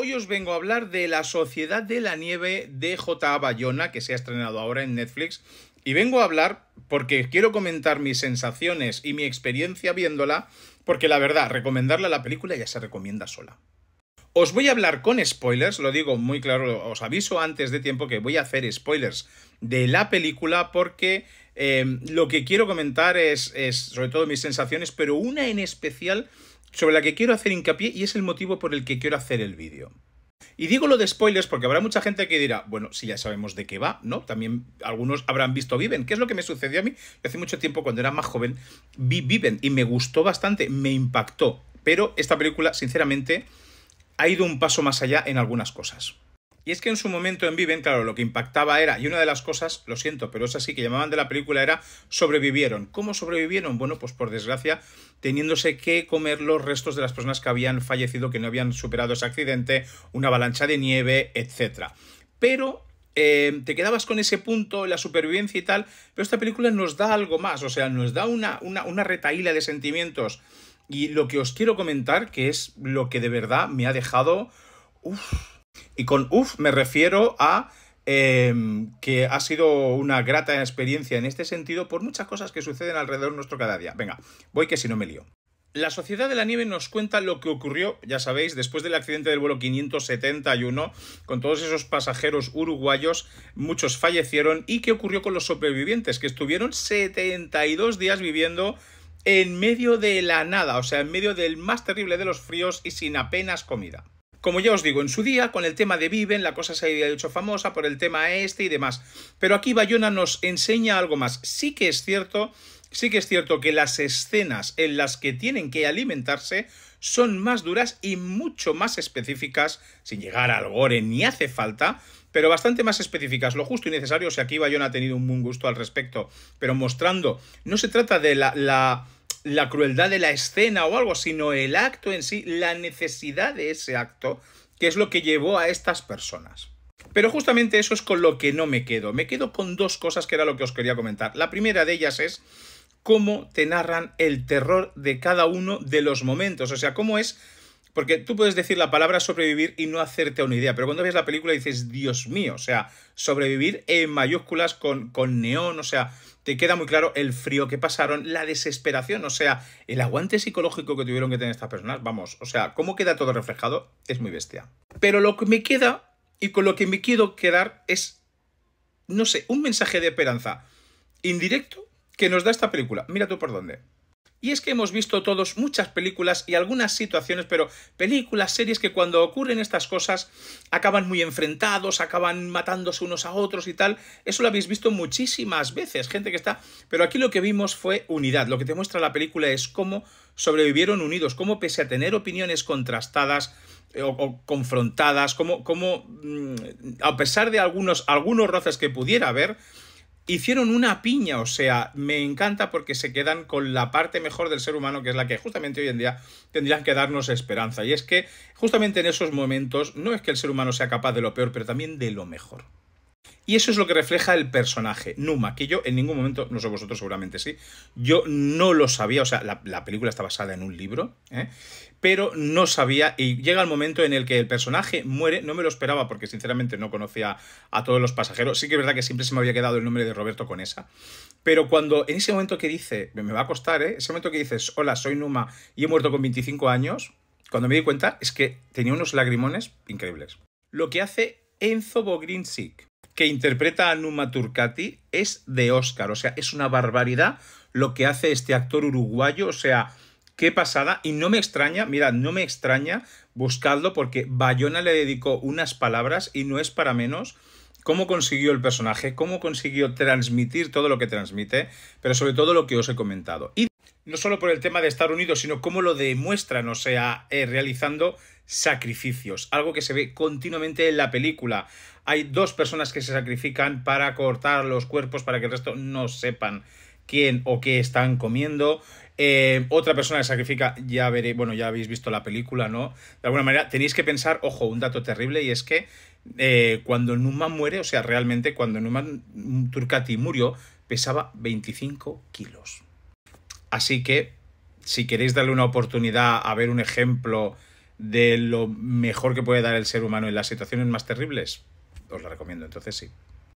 Hoy os vengo a hablar de La Sociedad de la Nieve de J.A. Bayona, que se ha estrenado ahora en Netflix. Y vengo a hablar porque quiero comentar mis sensaciones y mi experiencia viéndola, porque la verdad, recomendarla la película ya se recomienda sola. Os voy a hablar con spoilers, lo digo muy claro, os aviso antes de tiempo que voy a hacer spoilers de la película porque eh, lo que quiero comentar es sobre todo mis sensaciones, pero una en especial sobre la que quiero hacer hincapié y es el motivo por el que quiero hacer el vídeo. Y digo lo de spoilers porque habrá mucha gente que dirá, bueno, si ya sabemos de qué va, ¿no? También algunos habrán visto Viven, que es lo que me sucedió a mí. hace mucho tiempo, cuando era más joven, vi Viven y me gustó bastante, me impactó. Pero esta película, sinceramente, ha ido un paso más allá en algunas cosas. Y es que en su momento en Viven, claro, lo que impactaba era, y una de las cosas, lo siento, pero es así, que llamaban de la película era sobrevivieron. ¿Cómo sobrevivieron? Bueno, pues por desgracia, teniéndose que comer los restos de las personas que habían fallecido, que no habían superado ese accidente, una avalancha de nieve, etc. Pero eh, te quedabas con ese punto, la supervivencia y tal, pero esta película nos da algo más, o sea, nos da una, una, retaíla de sentimientos. Y lo que os quiero comentar, que es lo que de verdad me ha dejado... Y con uff me refiero a em, que ha sido una grata experiencia en este sentido por muchas cosas que suceden alrededor nuestro cada día. Venga, voy que si no me lío. La Sociedad de la Nieve nos cuenta lo que ocurrió, ya sabéis, después del accidente del vuelo 571, con todos esos pasajeros uruguayos, muchos fallecieron, y qué ocurrió con los sobrevivientes, que estuvieron 72 días viviendo en medio de la nada, o sea, en medio del más terrible de los fríos y sin apenas comida como ya os digo, en su día, con el tema de Viven, la cosa se ha hecho famosa por el tema este y demás. Pero aquí Bayona nos enseña algo más. Sí que es cierto, sí que es cierto que las escenas en las que tienen que alimentarse son más duras y mucho más específicas, sin llegar al gore ni hace falta, pero bastante más específicas, lo justo y necesario, o sea, aquí Bayona ha tenido un buen gusto al respecto, pero mostrando, no se trata de la la crueldad de la escena o algo, sino el acto en sí, la necesidad de ese acto, que es lo que llevó a estas personas. Pero justamente eso es con lo que no me quedo. Me quedo con dos cosas que era lo que os quería comentar. La primera de ellas es cómo te narran el terror de cada uno de los momentos, o sea, cómo es porque tú puedes decir la palabra sobrevivir y no hacerte una idea, pero cuando ves la película dices, Dios mío, o sea, sobrevivir en mayúsculas con, con neón, o sea, te queda muy claro el frío que pasaron, la desesperación, o sea, el aguante psicológico que tuvieron que tener estas personas, vamos, o sea, cómo queda todo reflejado es muy bestia. Pero lo que me queda y con lo que me quiero quedar es, no sé, un mensaje de esperanza indirecto que nos da esta película. Mira tú por dónde. Y es que hemos visto todos muchas películas y algunas situaciones, pero películas, series que cuando ocurren estas cosas acaban muy enfrentados, acaban matándose unos a otros y tal. Eso lo habéis visto muchísimas veces, gente que está... Pero aquí lo que vimos fue unidad. Lo que te muestra la película es cómo sobrevivieron unidos, cómo pese a tener opiniones contrastadas, eh, o, confrontadas, cómo mm, a pesar de algunos, algunos roces que pudiera haber, hicieron una piña, o sea, me encanta porque se quedan con la parte mejor del ser humano, que es la que justamente hoy en día tendrían que darnos esperanza. Y es que justamente en esos momentos no es que el ser humano sea capaz de lo peor, pero también de lo mejor. Y eso es lo que refleja el personaje, Numa, que yo en ningún momento, no sé vosotros seguramente sí, yo no lo sabía, o sea, la, película está basada en un libro, ¿eh? pero no sabía, y llega el momento en el que el personaje muere, no me lo esperaba porque sinceramente no conocía a todos los pasajeros, sí que es verdad que siempre se me había quedado el nombre de Roberto con esa, pero cuando en ese momento que dice, me va a costar, ¿eh? ese momento que dices, hola, soy Numa y he muerto con 25 años, cuando me di cuenta es que tenía unos lagrimones increíbles. Lo que hace Enzo Bogrinsic, que interpreta a Numa Turcati es de Oscar. O sea, es una barbaridad lo que hace este actor uruguayo. O sea, qué pasada. Y no me extraña, mira, no me extraña buscarlo porque Bayona le dedicó unas palabras y no es para menos cómo consiguió el personaje, cómo consiguió transmitir todo lo que transmite, pero sobre todo lo que os he comentado. Y no solo por el tema de estar unidos, sino cómo lo demuestran, o sea, eh, realizando sacrificios, algo que se ve continuamente en la película hay dos personas que se sacrifican para cortar los cuerpos para que el resto no sepan quién o qué están comiendo. Eh, otra persona se sacrifica, ya veréis, bueno, ya habéis visto la película, ¿no? De alguna manera, tenéis que pensar, ojo, un dato terrible, y es que eh, cuando Numan muere, o sea, realmente cuando Numan mm, Turcati murió, pesaba 25 kilos. Así que, si queréis darle una oportunidad a ver un ejemplo de lo mejor que puede dar el ser humano en las situaciones más terribles, os la recomiendo. Entonces sí.